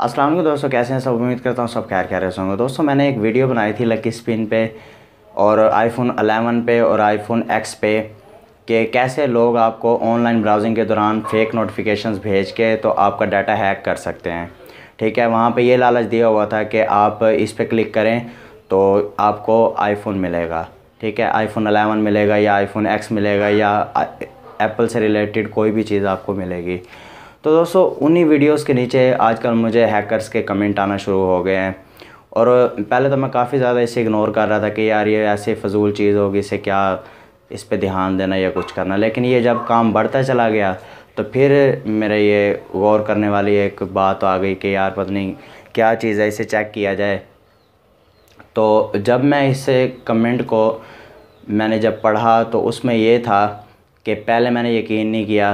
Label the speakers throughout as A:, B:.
A: वालेकुम दोस्तों कैसे हैं सब उम्मीद करता हूँ सब खैर खैर होंगे दोस्तों मैंने एक वीडियो बनाई थी लकी स्पिन पे और आईफोन 11 पे और आईफोन एक्स पे कि कैसे लोग आपको ऑनलाइन ब्राउजिंग के दौरान फेक नोटिफिकेशंस भेज के तो आपका डाटा हैक कर सकते हैं ठीक है वहाँ पे ये लालच दिया हुआ था कि आप इस पर क्लिक करें तो आपको आईफोन मिलेगा ठीक है आईफोन अलेवन मिलेगा या आईफोन एक्स मिलेगा या एप्पल से रिलेटेड कोई भी चीज़ आपको मिलेगी तो दोस्तों उन्हीं वीडियोस के नीचे आजकल मुझे हैकर्स के कमेंट आना शुरू हो गए हैं और पहले तो मैं काफ़ी ज़्यादा इसे इग्नोर कर रहा था कि यार ये ऐसे फजूल चीज़ होगी इसे क्या इस पर ध्यान देना या कुछ करना लेकिन ये जब काम बढ़ता चला गया तो फिर मेरे ये गौर करने वाली एक बात आ गई कि यार पता नहीं क्या चीज़ है इसे चेक किया जाए तो जब मैं इसे कमेंट को मैंने जब पढ़ा तो उसमें यह था कि पहले मैंने यकीन नहीं किया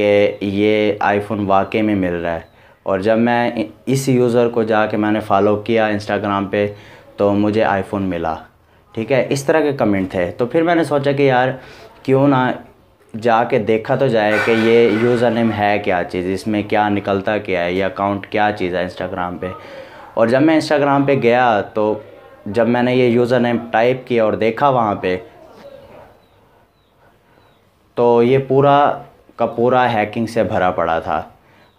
A: कि ये आईफोन वाकई में मिल रहा है और जब मैं इस यूज़र को जा मैंने फ़ॉलो किया इंस्टाग्राम पे तो मुझे आईफोन मिला ठीक है इस तरह के कमेंट थे तो फिर मैंने सोचा कि यार क्यों ना जाके देखा तो जाए कि ये यूज़र नेम है क्या चीज़ इसमें क्या निकलता क्या है ये अकाउंट क्या चीज़ है इंस्टाग्राम पे और जब मैं इंस्टाग्राम पे गया तो जब मैंने ये यूज़र नेम टाइप किया और देखा वहाँ पे तो ये पूरा का पूरा हैकिंग से भरा पड़ा था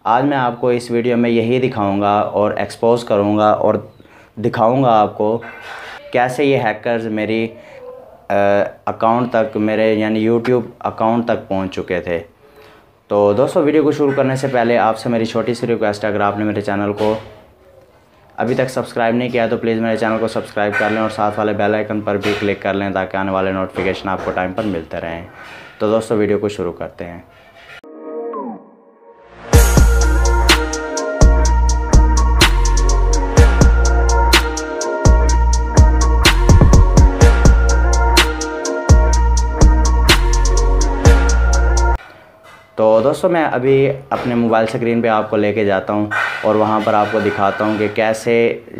A: आज मैं आपको इस वीडियो में यही दिखाऊंगा और एक्सपोज करूंगा और दिखाऊंगा आपको कैसे ये हैकर्स मेरी अकाउंट तक मेरे यानी यूट्यूब अकाउंट तक पहुंच चुके थे तो दोस्तों वीडियो को शुरू करने से पहले आपसे मेरी छोटी सी रिक्वेस्ट है अगर आपने मेरे चैनल को अभी तक सब्सक्राइब नहीं किया तो प्लीज़ मेरे चैनल को सब्सक्राइब कर लें और साथ वाले बेल आइकन पर भी क्लिक कर लें ताकि आने वाले नोटिफिकेशन आपको टाइम पर मिलते रहें तो दोस्तों वीडियो को शुरू करते हैं तो दोस्तों मैं अभी अपने मोबाइल स्क्रीन पे आपको लेके जाता हूँ और वहाँ पर आपको दिखाता हूँ कि कैसे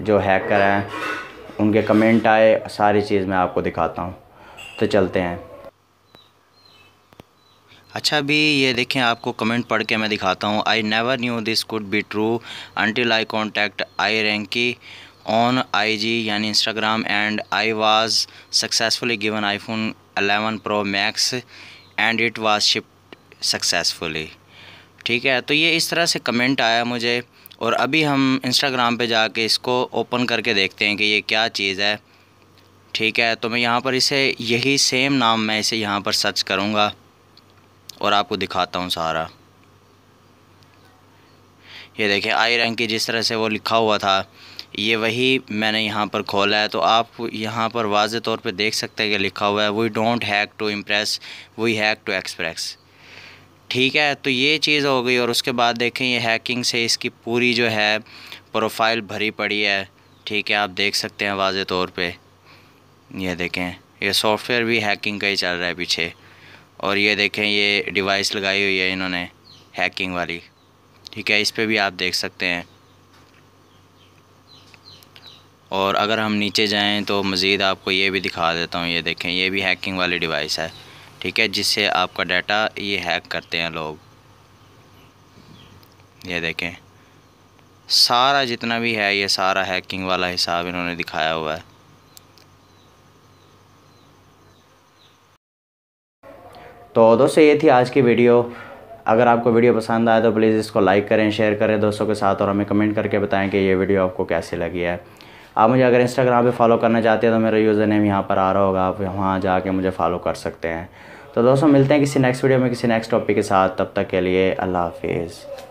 A: जो हैकर हैं उनके कमेंट आए सारी चीज़ मैं आपको दिखाता हूँ तो चलते हैं अच्छा अभी ये देखें आपको कमेंट पढ़ के मैं दिखाता हूँ I never knew this could be true until I contact आई रैंकी ऑन आई जी यानी Instagram and I was successfully given iPhone eleven pro max and it was ship successfully ठीक है तो ये इस तरह से कमेंट आया मुझे और अभी हम इंस्टाग्राम पे जाके इसको ओपन करके देखते हैं कि ये क्या चीज़ है ठीक है तो मैं यहाँ पर इसे यही सेम नाम मैं इसे यहाँ पर सर्च करूँगा और आपको दिखाता हूँ सारा ये देखिए आई रंग की जिस तरह से वो लिखा हुआ था ये वही मैंने यहाँ पर खोला है तो आप यहाँ पर वाज तौर पे देख सकते हैं कि लिखा हुआ है we don't hack to impress we hack to express ठीक है तो ये चीज़ हो गई और उसके बाद देखें ये हैकिंग से इसकी पूरी जो है प्रोफाइल भरी पड़ी है ठीक है आप देख सकते हैं वाज तौर पे ये देखें ये सॉफ्टवेयर भी हैकिंग का ही चल रहा है पीछे और ये देखें ये डिवाइस लगाई हुई है इन्होंने हैकिंग वाली ठीक है इस पर भी आप देख सकते हैं और अगर हम नीचे जाएं तो मज़ीद आपको ये भी दिखा देता हूँ ये देखें ये भी हैकिंग वाली डिवाइस है ठीक है जिससे आपका डाटा ये हैक करते हैं लोग ये देखें सारा जितना भी है ये सारा हैकिंग वाला हिसाब इन्होंने दिखाया हुआ है तो दोस्तों ये थी आज की वीडियो अगर आपको वीडियो पसंद आए तो प्लीज़ इसको लाइक करें शेयर करें दोस्तों के साथ और हमें कमेंट करके बताएं कि ये वीडियो आपको कैसी लगी है आप मुझे अगर इंस्टाग्राम पे फॉलो करना चाहते हैं तो मेरा यूज़र नेम यहाँ पर आ रहा होगा आप वहाँ जाके मुझे फॉलो कर सकते हैं तो दोस्तों मिलते हैं किसी नेक्स्ट वीडियो में किसी नेक्स्ट टॉपिक के साथ तब तक के लिए अल्लाह हाफिज़